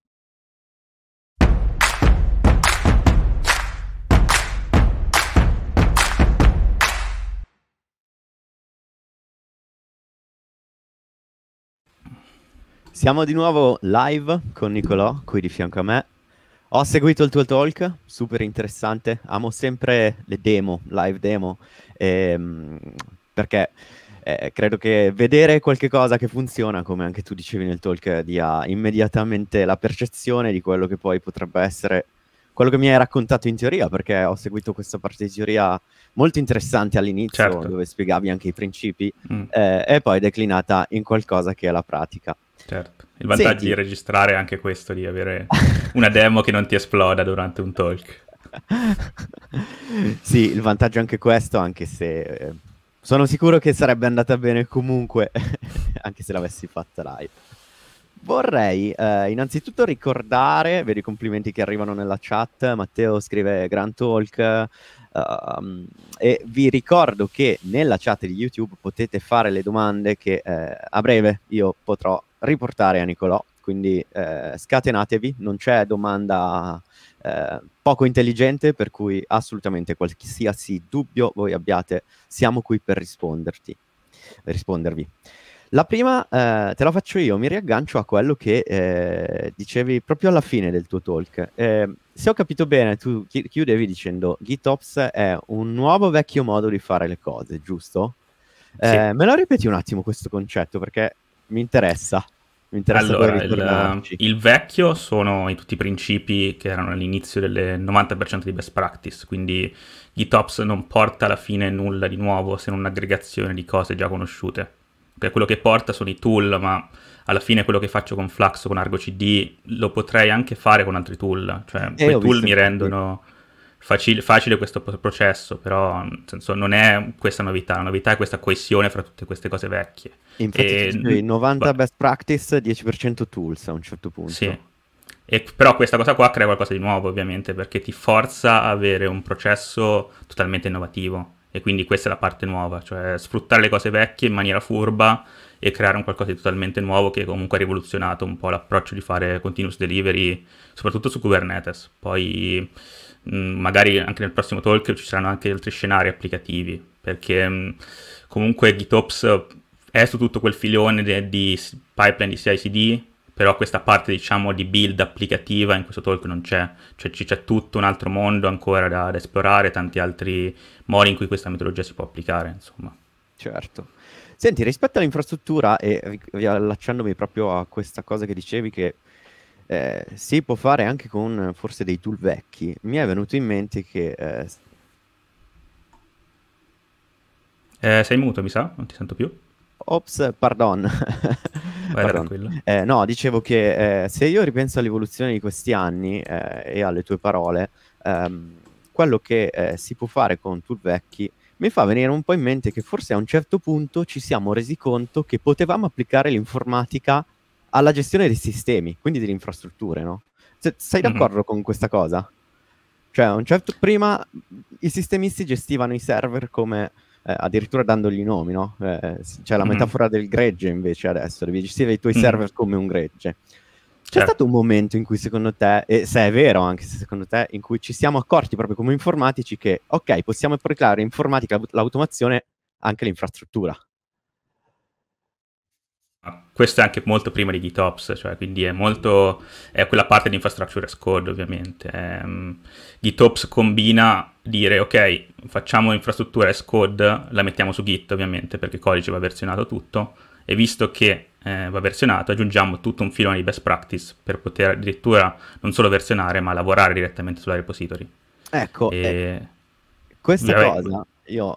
Siamo di nuovo live con Nicolò, qui di fianco a me. Ho seguito il tuo talk, super interessante. Amo sempre le demo, live demo, ehm, perché eh, credo che vedere qualcosa che funziona, come anche tu dicevi nel talk, dia immediatamente la percezione di quello che poi potrebbe essere quello che mi hai raccontato in teoria, perché ho seguito questa parte di teoria molto interessante all'inizio, certo. dove spiegavi anche i principi, mm. eh, e poi declinata in qualcosa che è la pratica. Certo, il vantaggio Senti. di registrare è anche questo, di avere una demo che non ti esploda durante un talk. sì, il vantaggio è anche questo, anche se eh, sono sicuro che sarebbe andata bene comunque, anche se l'avessi fatta live. Vorrei eh, innanzitutto ricordare, vedo i complimenti che arrivano nella chat, Matteo scrive Grand Talk, Uh, e vi ricordo che nella chat di YouTube potete fare le domande che eh, a breve io potrò riportare a Nicolò, quindi eh, scatenatevi, non c'è domanda eh, poco intelligente, per cui assolutamente qualsiasi dubbio voi abbiate, siamo qui per risponderti, per rispondervi. La prima eh, te la faccio io, mi riaggancio a quello che eh, dicevi proprio alla fine del tuo talk. Eh, se ho capito bene, tu chi- chiudevi dicendo GitOps è un nuovo vecchio modo di fare le cose, giusto? Eh, sì. Me lo ripeti un attimo questo concetto perché mi interessa. Mi interessa allora, il, il, vecchio sono tutti i principi che erano all'inizio del 90% di best practice, quindi GitOps non porta alla fine nulla di nuovo se non un'aggregazione di cose già conosciute per quello che porta sono i tool, ma alla fine quello che faccio con Flux, con Argo CD, lo potrei anche fare con altri tool, cioè eh, quei tool mi rendono facile, facile, questo processo, però senso, non è questa novità, la novità è questa coesione fra tutte queste cose vecchie. Infatti, e, 90 va... best practice, 10% tools a un certo punto. Sì. E, però questa cosa qua crea qualcosa di nuovo, ovviamente, perché ti forza a avere un processo totalmente innovativo. E quindi questa è la parte nuova, cioè sfruttare le cose vecchie in maniera furba e creare un qualcosa di totalmente nuovo che comunque ha rivoluzionato un po' l'approccio di fare continuous delivery, soprattutto su Kubernetes. Poi mm, magari anche nel prossimo talk ci saranno anche altri scenari applicativi, perché mm, comunque GitOps è su tutto quel filone di pipeline di CICD però questa parte diciamo di build applicativa in questo talk non c'è, cioè c'è tutto un altro mondo ancora da, da esplorare, tanti altri modi in cui questa metodologia si può applicare, insomma. Certo. Senti, rispetto all'infrastruttura e riallacciandomi proprio a questa cosa che dicevi che eh, si può fare anche con forse dei tool vecchi, mi è venuto in mente che... Eh... Eh, sei muto, mi sa? Non ti sento più. Ops, pardon. Vai tranquillo. Eh, no, dicevo che eh, se io ripenso all'evoluzione di questi anni eh, e alle tue parole, ehm, quello che eh, si può fare con tool vecchi mi fa venire un po' in mente che forse a un certo punto ci siamo resi conto che potevamo applicare l'informatica alla gestione dei sistemi, quindi delle infrastrutture, no? Se, sei mhm. d'accordo mm-hmm. con questa cosa? Cioè, un certo, prima i sistemisti gestivano i server come eh, addirittura dandogli nomi, no? Eh, c'è cioè, la mm-hmm. metafora del gregge invece adesso, devi gestire i tuoi mm-hmm. server come un gregge. C'è certo. stato un momento in cui secondo te, e se è vero anche se secondo te, in cui ci siamo accorti proprio come informatici che, ok, possiamo applicare informatica, l'automazione, anche l'infrastruttura questo è anche molto prima di GitOps, cioè quindi è molto è quella parte di infrastructure as code, ovviamente. Um, ehm, GitOps combina dire ok, facciamo infrastruttura as code, la mettiamo su Git, ovviamente, perché codice va versionato tutto e visto che eh, va versionato, aggiungiamo tutto un filone di best practice per poter addirittura non solo versionare, ma lavorare direttamente sulla repository. Ecco, e... eh, questa Vabbè. cosa io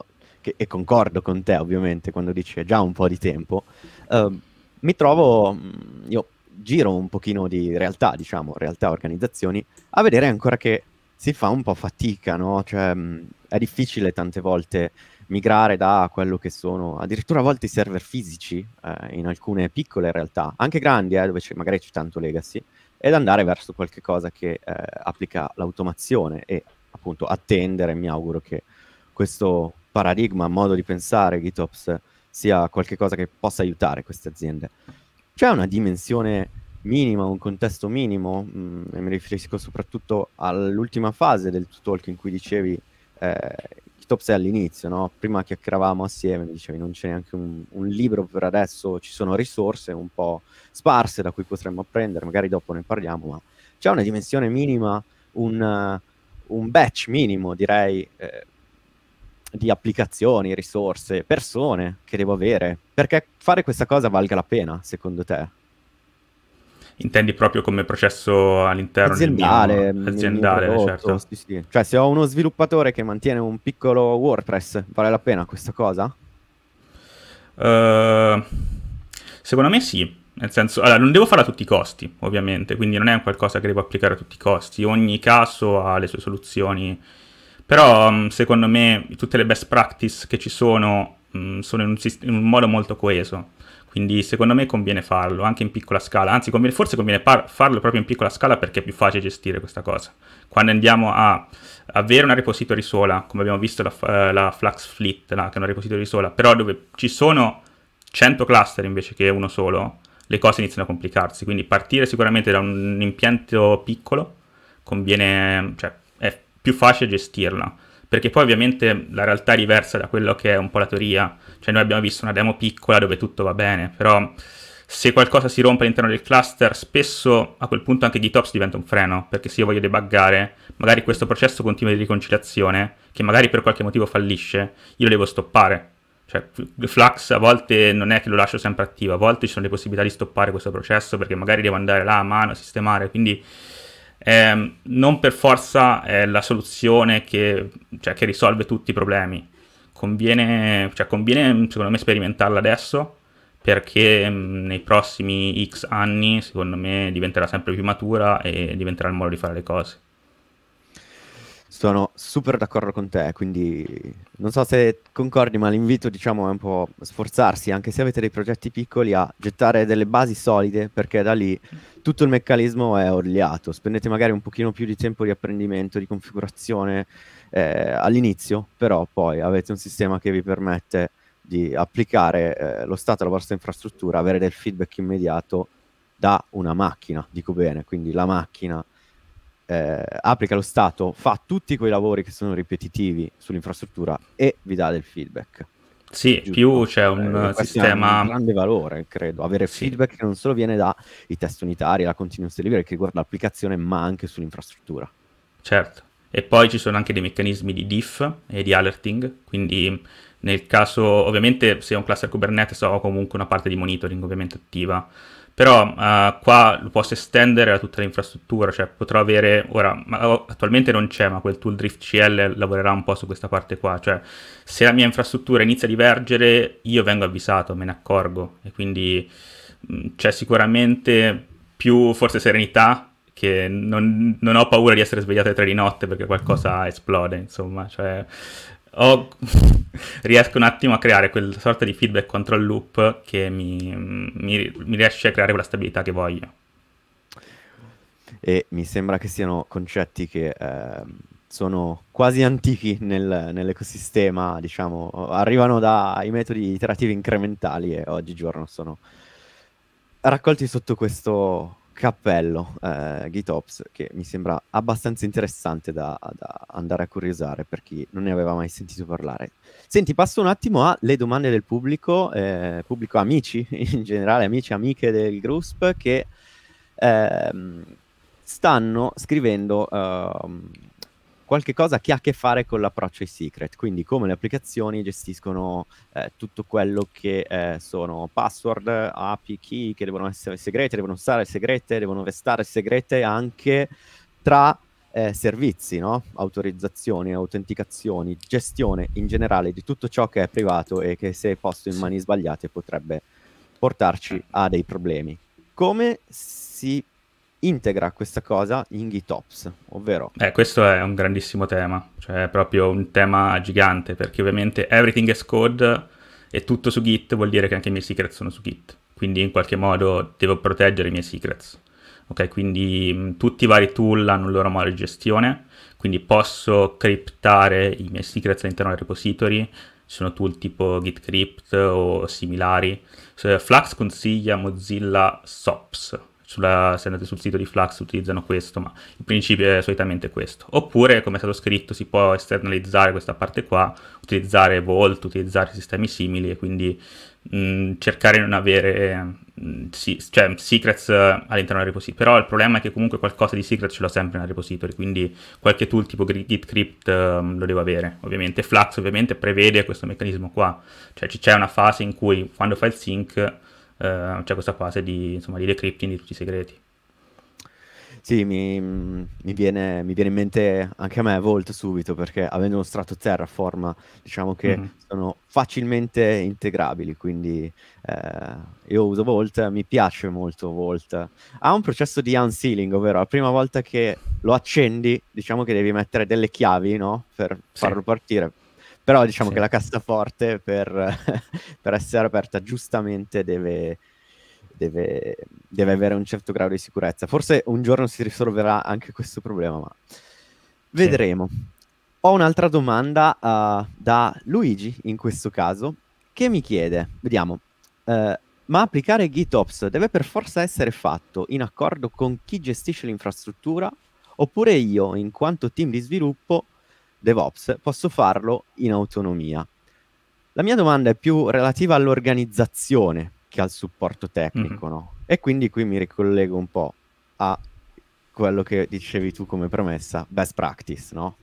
e concordo con te ovviamente quando dici è già un po' di tempo. Um, mi trovo, mm, io giro un pochino di realtà, diciamo, realtà, organizzazioni, a vedere ancora che si fa un po' fatica, no? Cioè, mm, è difficile tante volte migrare da quello che sono addirittura a volte i server fisici eh, in alcune piccole realtà, anche grandi, eh, dove c'è, magari c'è tanto legacy, ed andare verso qualche cosa che eh, applica l'automazione e appunto attendere, mi auguro che questo paradigma, modo di pensare GitOps sia qualcosa che possa aiutare queste aziende. C'è una dimensione minima, un contesto minimo, mh, mm, e mi riferisco soprattutto all'ultima fase del talk in cui dicevi eh, top 6 all'inizio, no? prima chiacchieravamo assieme, mi dicevi non c'è neanche un, un, libro per adesso, ci sono risorse un po' sparse da cui potremmo apprendere, magari dopo ne parliamo, ma c'è una dimensione minima, un, un batch minimo direi eh, di applicazioni, risorse, persone che devo avere, perché fare questa cosa valga la pena, secondo te? Intendi proprio come processo all'interno aziendale, mio, aziendale certo. Sì, sì. Cioè, se ho uno sviluppatore che mantiene un piccolo WordPress, vale la pena questa cosa? Uh, secondo me sì. Nel senso, allora, non devo fare a tutti i costi, ovviamente, quindi non è un qualcosa che devo applicare a tutti i costi. Ogni caso ha le sue soluzioni però mm, secondo me tutte le best practice che ci sono mm, sono in un, in un, modo molto coeso, quindi secondo me conviene farlo anche in piccola scala, anzi conviene, forse conviene farlo proprio in piccola scala perché è più facile gestire questa cosa. Quando andiamo a avere una repository sola, come abbiamo visto la, eh, la Flux Fleet, no, che è una repository sola, però dove ci sono 100 cluster invece che uno solo, le cose iniziano a complicarsi, quindi partire sicuramente da un impianto piccolo conviene, cioè, più facile gestirla. Perché poi ovviamente la realtà è diversa da quello che è un po' la teoria. Cioè noi abbiamo visto una demo piccola dove tutto va bene, però se qualcosa si rompe all'interno del cluster, spesso a quel punto anche GitOps diventa un freno, perché se io voglio debuggare, magari questo processo continuo di riconciliazione, che magari per qualche motivo fallisce, io lo devo stoppare. Cioè, Flux a volte non è che lo lascio sempre attivo, a volte ci sono le possibilità di stoppare questo processo, perché magari devo andare là a mano a sistemare, quindi eh, non per forza è la soluzione che, cioè, che risolve tutti i problemi. Conviene, cioè, conviene, secondo me, sperimentarla adesso perché mh, mm, nei prossimi X anni, secondo me, diventerà sempre più matura e diventerà il modo di fare le cose. Sono super d'accordo con te, quindi non so se concordi, ma l'invito diciamo è un po' sforzarsi, anche se avete dei progetti piccoli, a gettare delle basi solide, perché da lì tutto il meccanismo è orliato, spendete magari un pochino più di tempo di apprendimento, di configurazione eh, all'inizio, però poi avete un sistema che vi permette di applicare eh, lo stato alla vostra infrastruttura, avere del feedback immediato da una macchina, dico bene, quindi la macchina eh, applica lo stato, fa tutti quei lavori che sono ripetitivi sull'infrastruttura e vi dà del feedback. Sì, giusto? più c'è un eh, sistema... Un grande valore, credo, avere sì. feedback che non solo viene dai test unitari, la continuous delivery che riguarda l'applicazione, ma anche sull'infrastruttura. Certo, e poi ci sono anche dei meccanismi di diff e di alerting, quindi nel caso, ovviamente se è un cluster Kubernetes ho comunque una parte di monitoring ovviamente attiva, però uh, qua lo posso estendere a tutta l'infrastruttura, cioè potrò avere, ora oh, attualmente non c'è, ma quel tool Drift CL lavorerà un po' su questa parte qua, cioè se la mia infrastruttura inizia a divergere io vengo avvisato, me ne accorgo e quindi mh, mm, c'è sicuramente più forse serenità che non, non, ho paura di essere svegliato alle 3 di notte perché qualcosa esplode, insomma, cioè ho... riesco un attimo a creare quel sorta di feedback control loop che mi, mi, mi riesce a creare quella stabilità che voglio. E mi sembra che siano concetti che eh, sono quasi antichi nel, nell'ecosistema, diciamo, arrivano dai metodi iterativi incrementali e oggigiorno sono raccolti sotto questo cappello eh, GitOps che mi sembra abbastanza interessante da, da, andare a curiosare per chi non ne aveva mai sentito parlare. Senti, passo un attimo alle domande del pubblico, eh, pubblico amici in generale, amici e amiche del Grusp che eh, stanno scrivendo ehm, qualche cosa che ha a che fare con l'approccio ai secret, quindi come le applicazioni gestiscono eh, tutto quello che eh, sono password, API, key che devono essere segrete, devono stare segrete, devono restare segrete anche tra eh, servizi, no? autorizzazioni, autenticazioni, gestione in generale di tutto ciò che è privato e che se posto in mani sbagliate potrebbe portarci a dei problemi. Come si integra questa cosa in GitOps, ovvero... Eh, questo è un grandissimo tema, cioè è proprio un tema gigante, perché ovviamente everything is code e tutto su Git vuol dire che anche i miei secrets sono su Git, quindi in qualche modo devo proteggere i miei secrets. Ok, quindi mh, mm, tutti i vari tool hanno il loro modo di gestione, quindi posso criptare i miei secrets all'interno del repository, sono tool tipo Git Crypt o similari. Cioè, Flux consiglia Mozilla SOPS, sulla, se andate sul sito di Flux utilizzano questo, ma il principio è solitamente questo. Oppure, come è stato scritto, si può esternalizzare questa parte qua, utilizzare Volt, utilizzare sistemi simili e quindi mh, mm, cercare di non avere mh, mm, si, cioè, secrets eh, all'interno del repository. Però il problema è che comunque qualcosa di secret ce l'ho sempre nel repository, quindi qualche tool tipo GitCrypt um, lo devo avere. Ovviamente Flux ovviamente prevede questo meccanismo qua, cioè c'è una fase in cui quando fai il sync eh, c'è questa fase di, insomma, di decrypting di tutti i segreti. Sì, mi, mi, viene, mi, viene, in mente anche a me Volt subito perché avendo uno strato Terraform diciamo che mm-hmm. sono facilmente integrabili, quindi eh, io uso Volt, mi piace molto Volt. Ha un processo di unsealing, ovvero la prima volta che lo accendi diciamo che devi mettere delle chiavi no? per farlo partire, però diciamo sì. che la cassaforte per, per, essere aperta giustamente deve, deve, deve avere un certo grado di sicurezza. Forse un giorno si risolverà anche questo problema, ma vedremo. Sì. Ho un'altra domanda uh, da Luigi, in questo caso, che mi chiede, vediamo, uh, ma applicare GitOps deve per forza essere fatto in accordo con chi gestisce l'infrastruttura oppure io, in quanto team di sviluppo, DevOps, posso farlo in autonomia. La mia domanda è più relativa all'organizzazione che al supporto tecnico, mm-hmm. no? E quindi qui mi ricollego un po' a quello che dicevi tu come premessa, best practice, no?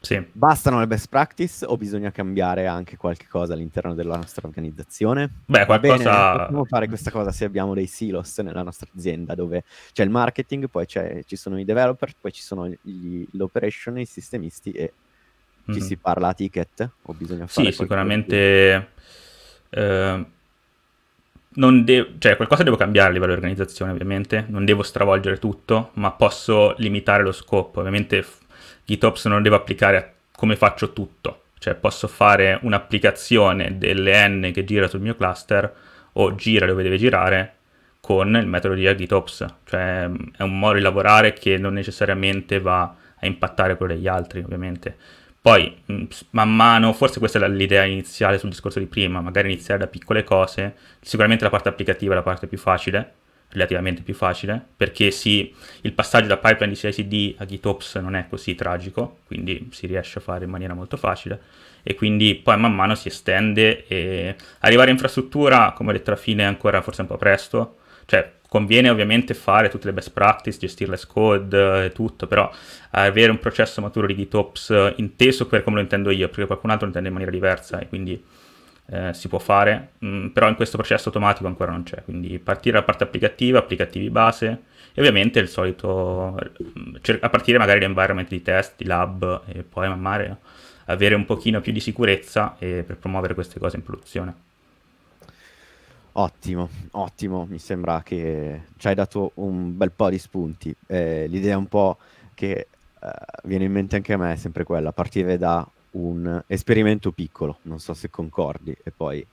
Sì. Bastano le best practice o bisogna cambiare anche qualche cosa all'interno della nostra organizzazione? Beh, qualcosa... Bene, possiamo fare questa cosa se abbiamo dei silos nella nostra azienda dove c'è il marketing, poi ci sono i developer, poi ci sono gli, l'operation, i sistemisti e ci mm-hmm. si parla a ticket o bisogna fare Sì, sicuramente eh, de- cioè, qualcosa devo cambiare a livello di organizzazione ovviamente, non devo stravolgere tutto, ma posso limitare lo scopo. Ovviamente GitOps non devo applicare a come faccio tutto, cioè posso fare un'applicazione delle N che gira sul mio cluster o gira dove deve girare con il metodo di GitOps, cioè è un modo di lavorare che non necessariamente va a impattare quello degli altri ovviamente. Poi, mm, man mano, forse questa è l'idea iniziale sul discorso di prima, magari iniziare da piccole cose, sicuramente la parte applicativa è la parte più facile, relativamente più facile, perché sì, il passaggio da pipeline di CICD a GitOps non è così tragico, quindi si riesce a fare in maniera molto facile, e quindi poi man mano si estende e arrivare a infrastruttura, come ho detto alla fine, è ancora forse un po' presto, cioè Conviene ovviamente fare tutte le best practice, gestire le squad e tutto, però avere un processo maturo di GitOps eh, inteso per come lo intendo io, perché qualcun altro lo intende in maniera diversa e quindi eh, si può fare, mh, mm, però in questo processo automatico ancora non c'è, quindi partire dalla parte applicativa, applicativi base e ovviamente il solito, mm, a partire magari da environment di test, di lab e poi man mano avere un pochino più di sicurezza per promuovere queste cose in produzione. Ottimo, ottimo, mi sembra che ci hai dato un bel po' di spunti. Eh, l'idea un po' che eh, viene in mente anche a me è sempre quella, partire da un esperimento piccolo, non so se concordi, e poi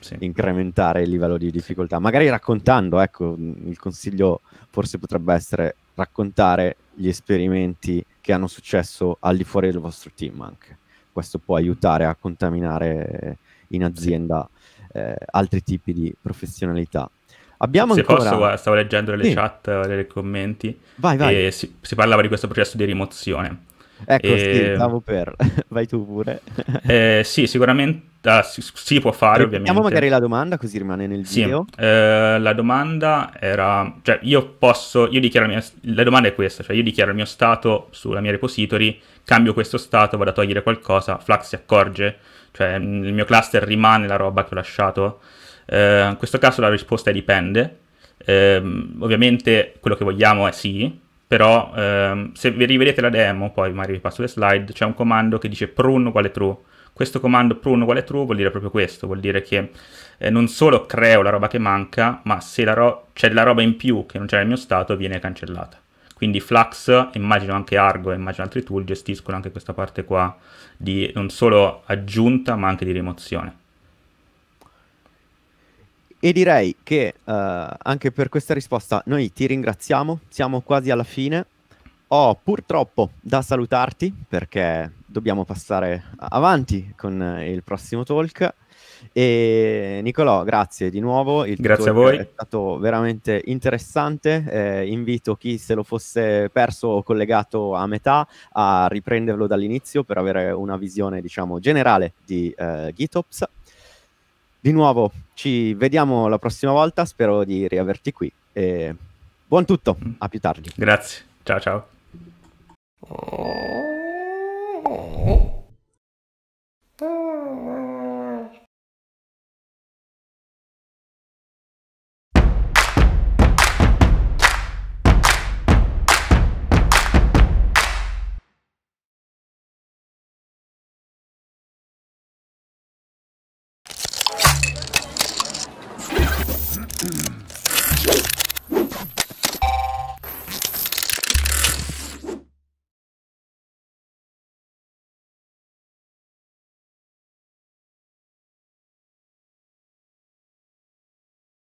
sì. incrementare il livello di difficoltà. Magari raccontando, ecco, il consiglio forse potrebbe essere raccontare gli esperimenti che hanno successo al di fuori del vostro team anche. Questo può aiutare a contaminare in azienda. Sì eh, altri tipi di professionalità. Abbiamo Se ancora... posso, stavo leggendo le sì. chat, eh, le commenti, vai, vai. Si, si, parlava di questo processo di rimozione. Ecco, e... Ehm, stavo per, vai tu pure. Eh, sì, sicuramente ah, si, si, può fare, Ripetiamo ovviamente. magari la domanda, così rimane nel sì. video. Eh, la domanda era, cioè io posso, io dichiaro, mia, la domanda è questa, cioè io dichiaro il mio stato sulla mia repository, cambio questo stato, vado a togliere qualcosa, Flux si accorge cioè nel mm, mio cluster rimane la roba che ho lasciato? Eh, in questo caso la risposta è dipende. Eh, ovviamente quello che vogliamo è sì, però ehm, se vi rivedete la demo, poi magari vi passo le slide, c'è un comando che dice prune uguale true. Questo comando prune uguale true vuol dire proprio questo, vuol dire che eh, non solo creo la roba che manca, ma se c'è della roba in più che non c'è nel mio stato viene cancellata quindi Flux, immagino anche Argo e immagino altri tool gestiscono anche questa parte qua di non solo aggiunta ma anche di rimozione. E direi che uh, anche per questa risposta noi ti ringraziamo, siamo quasi alla fine. Ho purtroppo da salutarti perché dobbiamo passare avanti con il prossimo talk e Nicolò, grazie di nuovo. Il grazie a voi. È stato veramente interessante. Eh, invito chi se lo fosse perso o collegato a metà a riprenderlo dall'inizio per avere una visione, diciamo, generale di eh, GitOps. Di nuovo, ci vediamo la prossima volta. Spero di riaverti qui. E buon tutto, a più tardi. Grazie. Ciao ciao.